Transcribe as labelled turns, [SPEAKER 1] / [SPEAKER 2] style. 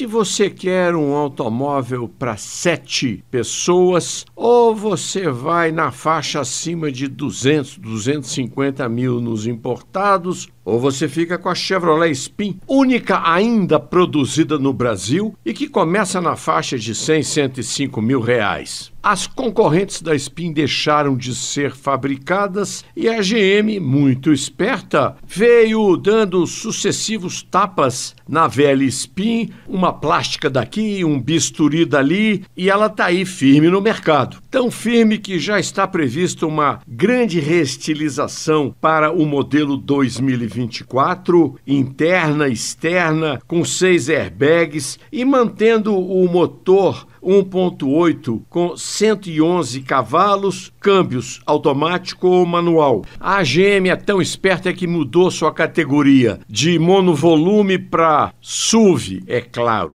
[SPEAKER 1] Se você quer um automóvel para sete pessoas, ou você vai na faixa acima de 200, 250 mil nos importados, ou você fica com a Chevrolet Spin, única ainda produzida no Brasil e que começa na faixa de 100, 105 mil reais. As concorrentes da Spin deixaram de ser fabricadas e a GM, muito esperta, veio dando sucessivos tapas na velha Spin, uma plástica daqui, um bisturi dali, e ela está aí firme no mercado. Tão firme que já está prevista uma grande reestilização para o modelo 2024, interna, externa, com seis airbags e mantendo o motor 1.8 com 111 cavalos, câmbios automático ou manual. A GM é tão esperta que mudou sua categoria de monovolume para SUV, é claro.